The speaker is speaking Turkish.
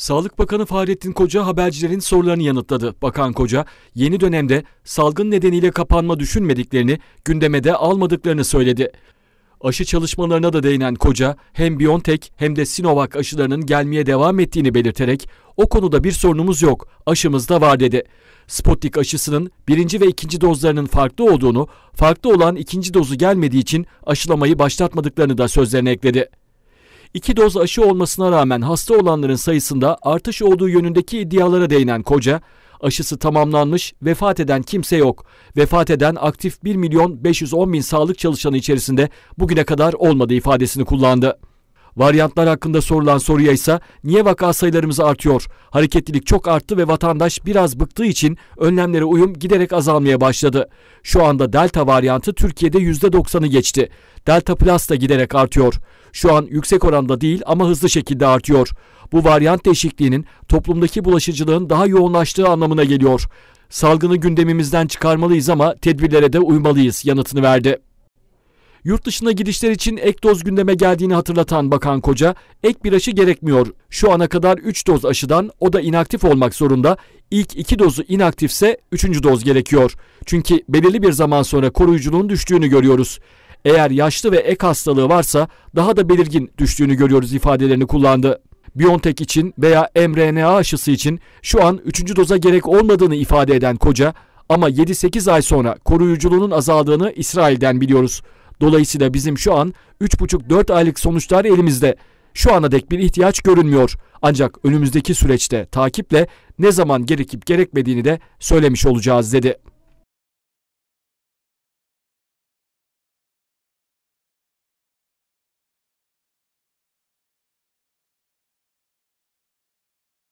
Sağlık Bakanı Fahrettin Koca habercilerin sorularını yanıtladı. Bakan Koca, yeni dönemde salgın nedeniyle kapanma düşünmediklerini, gündeme de almadıklarını söyledi. Aşı çalışmalarına da değinen Koca, hem BioNTech hem de Sinovac aşılarının gelmeye devam ettiğini belirterek, o konuda bir sorunumuz yok, aşımız da var dedi. Sputnik aşısının birinci ve ikinci dozlarının farklı olduğunu, farklı olan ikinci dozu gelmediği için aşılamayı başlatmadıklarını da sözlerine ekledi. İki doz aşı olmasına rağmen hasta olanların sayısında artış olduğu yönündeki iddialara değinen Koca, aşısı tamamlanmış, vefat eden kimse yok. Vefat eden aktif 1 milyon 510 bin sağlık çalışanı içerisinde bugüne kadar olmadığı ifadesini kullandı. Varyantlar hakkında sorulan soruya ise niye vaka sayılarımız artıyor? Hareketlilik çok arttı ve vatandaş biraz bıktığı için önlemlere uyum giderek azalmaya başladı. Şu anda delta varyantı Türkiye'de %90'ı geçti. Delta Plus da giderek artıyor. Şu an yüksek oranda değil ama hızlı şekilde artıyor. Bu varyant değişikliğinin toplumdaki bulaşıcılığın daha yoğunlaştığı anlamına geliyor. Salgını gündemimizden çıkarmalıyız ama tedbirlere de uymalıyız yanıtını verdi. Yurt dışına gidişler için ek doz gündeme geldiğini hatırlatan Bakan Koca, ek bir aşı gerekmiyor. Şu ana kadar 3 doz aşıdan o da inaktif olmak zorunda. İlk 2 dozu inaktifse 3. doz gerekiyor. Çünkü belirli bir zaman sonra koruyuculuğun düştüğünü görüyoruz. Eğer yaşlı ve ek hastalığı varsa daha da belirgin düştüğünü görüyoruz ifadelerini kullandı. BioNTech için veya mRNA aşısı için şu an 3. doza gerek olmadığını ifade eden Koca, ama 7-8 ay sonra koruyuculuğunun azaldığını İsrail'den biliyoruz. Dolayısıyla bizim şu an 3,5-4 aylık sonuçlar elimizde. Şu ana dek bir ihtiyaç görünmüyor. Ancak önümüzdeki süreçte takiple ne zaman gerekip gerekmediğini de söylemiş olacağız dedi.